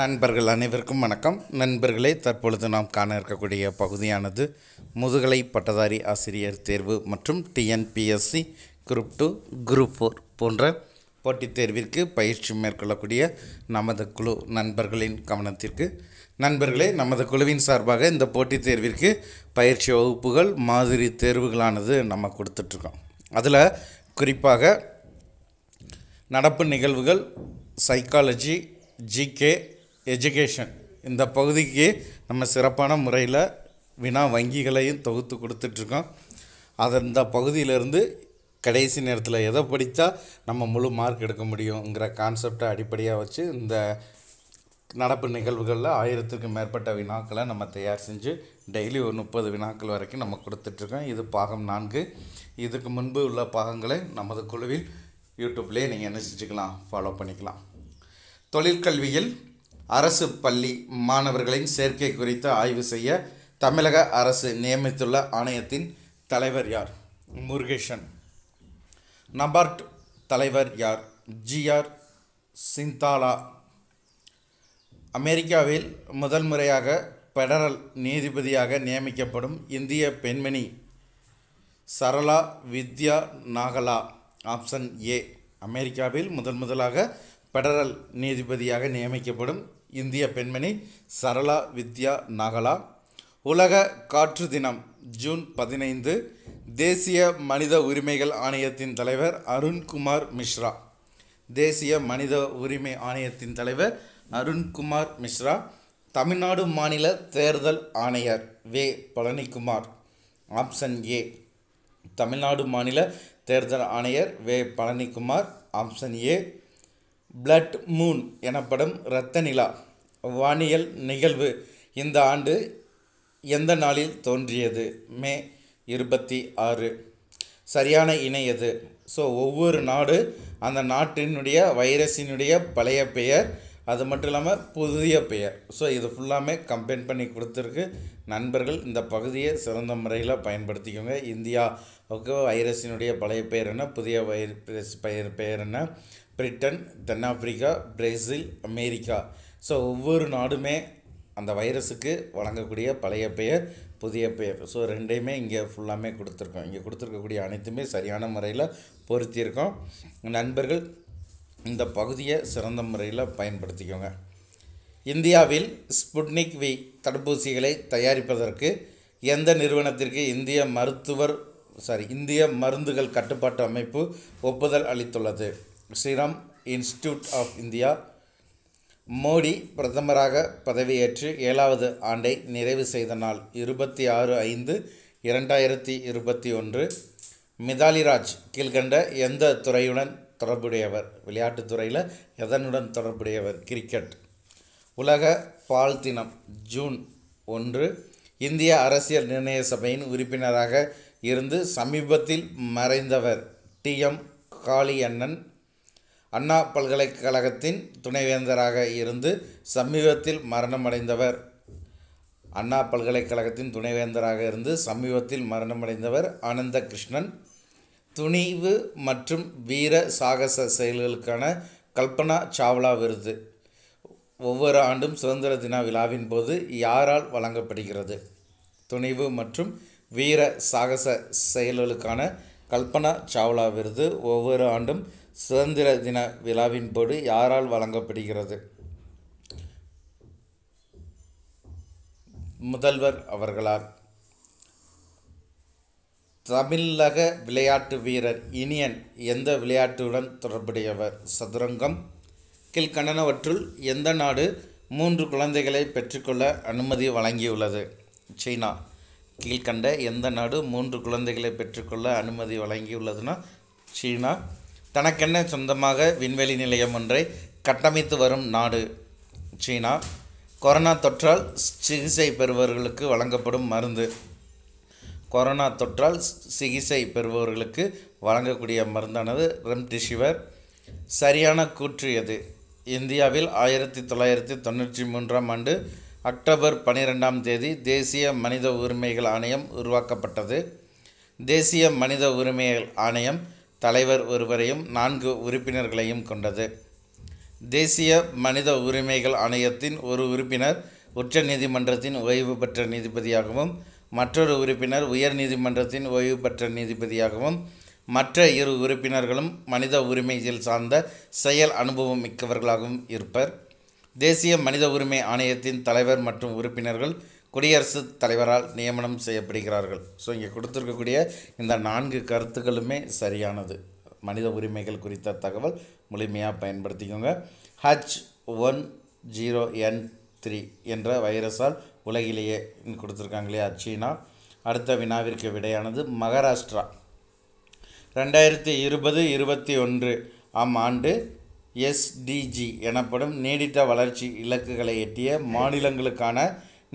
நண்பர்கள் அனைவருக்கும் வணக்கம் நண்பர்களே தற்பொழுது நாம் காண இருக்கக்கூடிய பகுதியானது முதுகலை பட்டதாரி ஆசிரியர் தேர்வு மற்றும் TNPSC group two group four போன்ற போட்டித் தேர்விற்கு பயிற்சி மேற்கொள்ளக்கூடிய நமது குழு நண்பர்களின் கவனத்திற்கு நண்பர்களே நமது குழுவின் சார்பாக இந்த போட்டித் தேர்விற்கு பயிற்சி வகுப்புகள் மாதிரி தேர்வுகளானது நம்ம கொடுத்துட்ருக்கோம் அதில் குறிப்பாக நடப்பு நிகழ்வுகள் சைக்காலஜி ஜிகே எஜுகேஷன் இந்த பகுதிக்கு நம்ம சிறப்பான முறையில் வினா வங்கிகளையும் தொகுத்து கொடுத்துட்ருக்கோம் அது இந்த பகுதியிலேருந்து கடைசி நேரத்தில் எதை படித்தா நம்ம முழு மார்க் எடுக்க முடியுங்கிற கான்செப்டை அடிப்படையாக வச்சு இந்த நடப்பு நிகழ்வுகளில் ஆயிரத்துக்கும் மேற்பட்ட வினாக்களை நம்ம தயார் செஞ்சு டெய்லி ஒரு முப்பது வினாக்கள் வரைக்கும் நம்ம கொடுத்துட்ருக்கோம் இது பாகம் நான்கு இதுக்கு முன்பு உள்ள பாகங்களை நமது குழுவில் யூடியூப்லேயே நீங்கள் என்ன செஞ்சுக்கலாம் ஃபாலோ பண்ணிக்கலாம் தொழிற்கல்வியில் அரசு பள்ளி மாணவர்களின் சேர்க்கை குறித்து ஆய்வு செய்ய தமிழக அரசு நியமித்துள்ள ஆணையத்தின் தலைவர் யார் முருகேஷன் நபார்ட் தலைவர் யார் ஜிஆர் சிந்தாலா அமெரிக்காவில் முதல் முறையாக பெடரல் நீதிபதியாக நியமிக்கப்படும் இந்திய பெண்மணி சரளா வித்யா நாகலா ஆப்ஷன் ஏ அமெரிக்காவில் முதன் முதலாக பெடரல் நீதிபதியாக நியமிக்கப்படும் இந்திய பெண்மணி சரளா வித்யா நகலா உலக காற்று தினம் ஜூன் பதினைந்து தேசிய மனித உரிமைகள் ஆணையத்தின் தலைவர் அருண்குமார் மிஸ்ரா தேசிய மனித உரிமை ஆணையத்தின் தலைவர் அருண்குமார் மிஸ்ரா தமிழ்நாடு மாநில தேர்தல் ஆணையர் V Palanikumar option A Tamil Nadu மாநில தேர்தல் ஆணையர் V Palanikumar option A blood moon எனப்படும் இரத்த நிலா வானியல் நிகழ்வு இந்த ஆண்டு எந்த நாளில் தோன்றியது மே இருபத்தி ஆறு சரியான இணை எது ஸோ ஒவ்வொரு நாடு அந்த நாட்டினுடைய வைரஸினுடைய பழைய பெயர் அது மட்டும் இல்லாமல் புதிய பெயர் ஸோ இது ஃபுல்லாமே கம்பைன் பண்ணி கொடுத்துருக்கு நண்பர்கள் இந்த பகுதியை சிறந்த முறையில் பயன்படுத்திக்கோங்க இந்தியாவுக்கு வைரஸினுடைய பழைய பெயர் என்ன புதிய வைரஸ் பெயர் பெயர் என்ன பிரிட்டன் தென்னாப்பிரிக்கா பிரேசில் அமெரிக்கா ஸோ ஒவ்வொரு நாடுமே அந்த வைரஸுக்கு வழங்கக்கூடிய பழைய பெயர் புதிய பெயர் ஸோ ரெண்டையுமே இங்கே ஃபுல்லாமே கொடுத்துருக்கோம் இங்கே கொடுத்துருக்கக்கூடிய அனைத்துமே சரியான முறையில் பொருத்தியிருக்கோம் நண்பர்கள் இந்த பகுதியை சிறந்த முறையில் பயன்படுத்திக்கோங்க இந்தியாவில் ஸ்புட்னிக் வி தடுப்பூசிகளை தயாரிப்பதற்கு எந்த நிறுவனத்திற்கு இந்திய மருத்துவர் சாரி இந்திய மருந்துகள் கட்டுப்பாட்டு அமைப்பு ஒப்புதல் அளித்துள்ளது Sriram institute of India Modi பிரதமராக பதவியேற்று ஏழாவது ஆண்டை நிறைவு செய்த நாள் இருபத்தி ஆறு ஐந்து இரண்டாயிரத்தி இருபத்தி ஒன்று மிதாலிராஜ் கீழ்கண்ட எந்த துறையுடன் தொடர்புடையவர் விளையாட்டுத்துறையில் எதனுடன் தொடர்புடையவர் கிரிக்கெட் உலக பால் தினம் ஜூன் ஒன்று இந்திய அரசியல் நிர்ணய சபையின் உறுப்பினராக இருந்து சமீபத்தில் மறைந்தவர் டி எம் காளியண்ணன் அண்ணா பல்கலைக்கழகத்தின் துணைவேந்தராக இருந்து சமீபத்தில் மரணமடைந்தவர் அண்ணா பல்கலைக்கழகத்தின் துணைவேந்தராக இருந்து சமீபத்தில் மரணமடைந்தவர் ஆனந்த கிருஷ்ணன் துணிவு மற்றும் வீர சாகச செயல்களுக்கான கல்பனா சாவ்லா விருது ஒவ்வொரு ஆண்டும் சுதந்திர தின விழாவின் போது யாரால் வழங்கப்படுகிறது துணிவு மற்றும் வீர சாகச செயல்களுக்கான கல்பனா சாவ்லா விருது ஒவ்வொரு ஆண்டும் சுதந்திர தின விழாவின் போடு யாரால் வழங்கப்படுகிறது முதல்வர் அவர்களால் தமிழக விளையாட்டு வீரர் இனியன் எந்த விளையாட்டுடன் தொடர்புடையவர் சதுரங்கம் கீழ்கண்டனவற்றுள் எந்த நாடு மூன்று குழந்தைகளை பெற்றுக்கொள்ள அனுமதி வழங்கியுள்ளது சீனா கீழ்கண்ட எந்த நாடு மூன்று குழந்தைகளை பெற்றுக்கொள்ள அனுமதி வழங்கியுள்ளதுன்னா சீனா தனக்கென்ன சொந்தமாக விண்வெளி நிலையம் ஒன்றை கட்டமைத்து வரும் நாடு சீனா கொரோனா தொற்றால் சிகிச்சை பெறுபவர்களுக்கு வழங்கப்படும் மருந்து கொரோனா தொற்றால் சிகிச்சை பெறுபவர்களுக்கு வழங்கக்கூடிய மருந்தானது ரெம்டிசிவர் சரியான கூற்று எது இந்தியாவில் ஆயிரத்தி தொள்ளாயிரத்தி தொண்ணூற்றி மூன்றாம் ஆண்டு அக்டோபர் பனிரெண்டாம் தேதி தேசிய மனித உரிமைகள் ஆணையம் உருவாக்கப்பட்டது தேசிய மனித உரிமைகள் ஆணையம் தலைவர் ஒருவரையும் நான்கு உறுப்பினர்களையும் கொண்டது தேசிய மனித உரிமைகள் ஆணையத்தின் ஒரு உறுப்பினர் உச்ச நீதிமன்றத்தின் ஓய்வு பெற்ற நீதிபதியாகவும் மற்றொரு உறுப்பினர் உயர் நீதிமன்றத்தின் ஓய்வு பெற்ற நீதிபதியாகவும் மற்ற இரு உறுப்பினர்களும் மனித உரிமைகள் சார்ந்த செயல் அனுபவம் மிக்கவர்களாகவும் இருப்பர் தேசிய மனித உரிமை ஆணையத்தின் தலைவர் மற்றும் உறுப்பினர்கள் குடியரசுத் தலைவரால் நியமனம் செய்யப்படுகிறார்கள் ஸோ இங்கே கொடுத்துருக்கக்கூடிய இந்த நான்கு கருத்துக்களுமே சரியானது மனித உரிமைகள் குறித்த தகவல் முழுமையாக பயன்படுத்திக்கோங்க H one zero N three என்ற வைரஸால் உலகிலேயே கொடுத்துருக்காங்க இல்லையா சீனா அடுத்த வினாவிற்கு விடையானது மகாராஷ்டிரா ரெண்டாயிரத்தி இருபது இருபத்தி ஒன்று ஆம் ஆண்டு எஸ்டிஜி எனப்படும் நீடித்த வளர்ச்சி இலக்குகளை எட்டிய மாநிலங்களுக்கான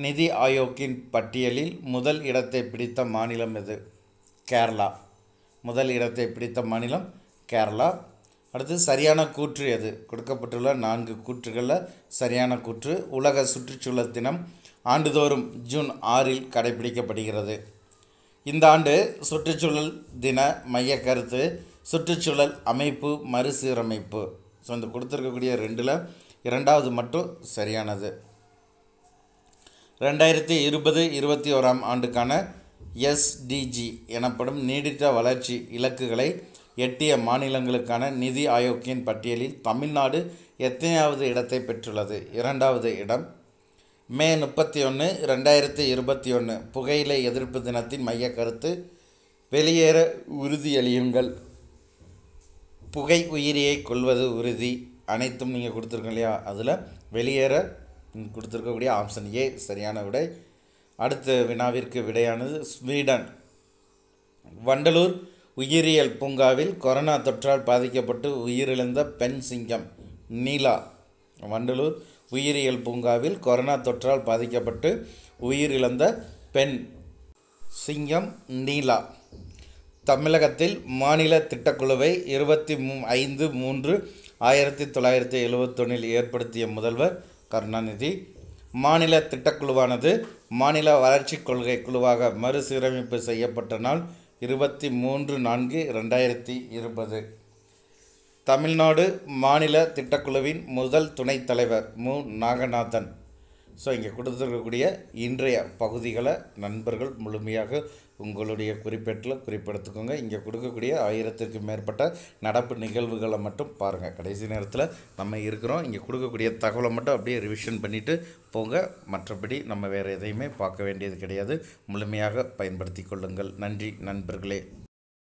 நிதி ஆயோக்கின் பட்டியலில் முதல் இடத்தை பிடித்த மாநிலம் எது கேரளா முதல் இடத்தை பிடித்த மாநிலம் கேரளா அடுத்து சரியான கூற்று எது கொடுக்கப்பட்டுள்ள நான்கு கூற்றுகளில் சரியான கூற்று உலக சுற்றுச்சூழல் தினம் ஆண்டுதோறும் ஜூன் ஆறில் கடைபிடிக்கப்படுகிறது இந்த ஆண்டு சுற்றுச்சூழல் தின மைய கருத்து சுற்றுச்சூழல் அமைப்பு மறுசீரமைப்பு ஸோ இந்த கொடுத்துருக்கக்கூடிய ரெண்டில் இரண்டாவது மட்டும் சரியானது ரெண்டாயிரத்தி இருபது இருபத்தி ஓராம் ஆண்டுக்கான எஸ்டிஜி எனப்படும் நீடித்த வளர்ச்சி இலக்குகளை எட்டிய மாநிலங்களுக்கான நிதி ஆயோக்கியின் பட்டியலில் தமிழ்நாடு எத்தனையாவது இடத்தை பெற்றுள்ளது இரண்டாவது இடம் மே முப்பத்தி ஒன்று ரெண்டாயிரத்தி இருபத்தி ஒன்று புகையிலை எதிர்ப்பு தினத்தின் மைய கருத்து வெளியேற உறுதியளியுங்கள் புகை உயிரியை கொள்வது உறுதி அனைத்தும் நீங்கள் கொடுத்துருக்கோம் இல்லையா அதில் வெளியேற கொடுத்துருக்கக்கூடிய ஆப்ஷன் ஏ சரியான விடை அடுத்த வினாவிற்கு விடையானது ஸ்வீடன் வண்டலூர் உயிரியல் பூங்காவில் கொரோனா தொற்றால் பாதிக்கப்பட்டு உயிரிழந்த பெண் சிங்கம் நீலா வண்டலூர் உயிரியல் பூங்காவில் கொரோனா தொற்றால் பாதிக்கப்பட்டு உயிரிழந்த பெண் சிங்கம் நீலா தமிழகத்தில் மாநில திட்டக்குழுவை இருபத்தி மூ ஐந்து மூன்று ஆயிரத்தி தொள்ளாயிரத்தி எழுபத்தொன்னில் ஏற்படுத்திய முதல்வர் கருணாநிதி மாநில திட்டக்குழுவானது மாநில வளர்ச்சிக் கொள்கை குழுவாக மறுசீரமைப்பு செய்யப்பட்ட நாள் இருபத்தி மூன்று நான்கு ரெண்டாயிரத்தி இருபது தமிழ்நாடு மாநில திட்டக்குழுவின் முதல் துணைத் தலைவர் மு நாகநாதன் ஸோ இங்கே கொடுத்துருக்கக்கூடிய இன்றைய பகுதிகளை நண்பர்கள் முழுமையாக உங்களுடைய குறிப்பேட்டில் குறிப்பெடுத்துக்கோங்க இங்கே கொடுக்கக்கூடிய ஆயிரத்திற்கு மேற்பட்ட நடப்பு நிகழ்வுகளை மட்டும் பாருங்கள் கடைசி நேரத்தில் நம்ம இருக்கிறோம் இங்கே கொடுக்கக்கூடிய தகவலை மட்டும் அப்படியே ரிவிஷன் பண்ணிவிட்டு போங்க மற்றபடி நம்ம வேறு எதையுமே பார்க்க வேண்டியது கிடையாது முழுமையாக பயன்படுத்தி கொள்ளுங்கள் நன்றி நண்பர்களே